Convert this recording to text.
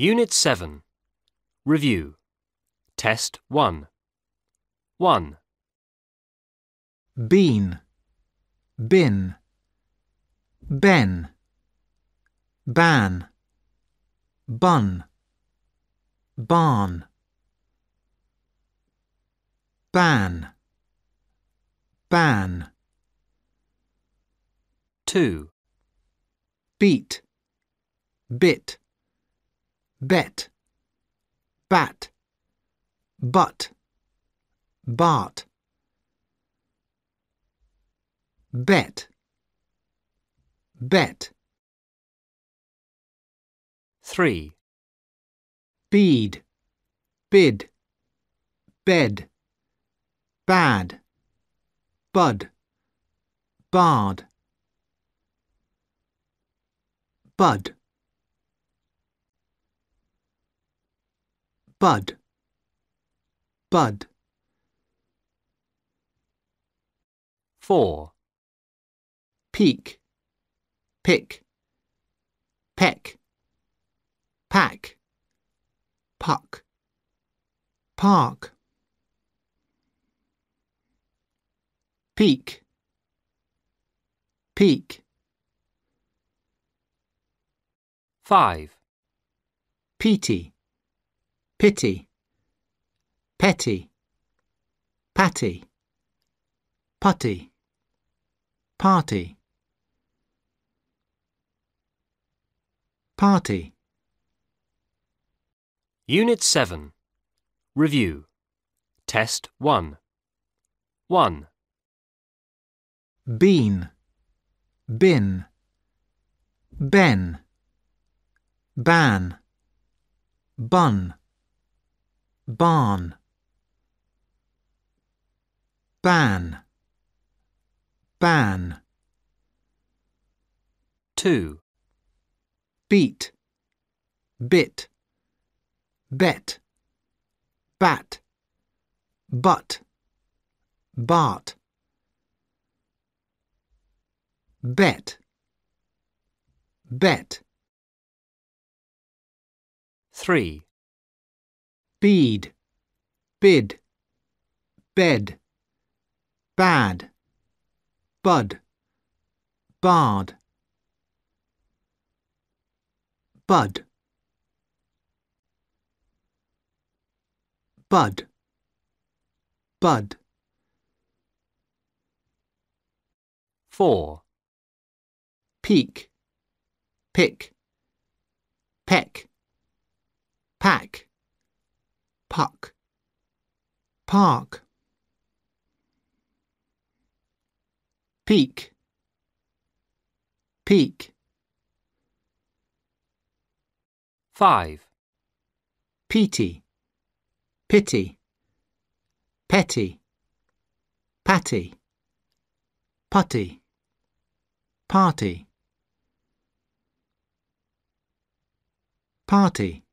Unit 7 Review Test 1 1 Bean Bin Ben Ban Bun Barn Ban Ban 2 Beat Bit bet, bat, but, bart, bet, bet. 3. Bead, bid, bed, bad, bud, bard, bud. bud, bud. 4. Peak, pick, peck, pack, puck, park. Peak, peak. 5. Petey pity, petty, patty, putty, party, party. Unit 7 Review Test 1 1 Bean Bin Ben Ban Bun barn ban ban 2 beat bit bet bat but bart bet bet 3 bead, bid, bed, bad, bud, bard, bud, bud, bud. Four. Peak, pick, peck park peak peak 5 peaty pity petty patty putty party party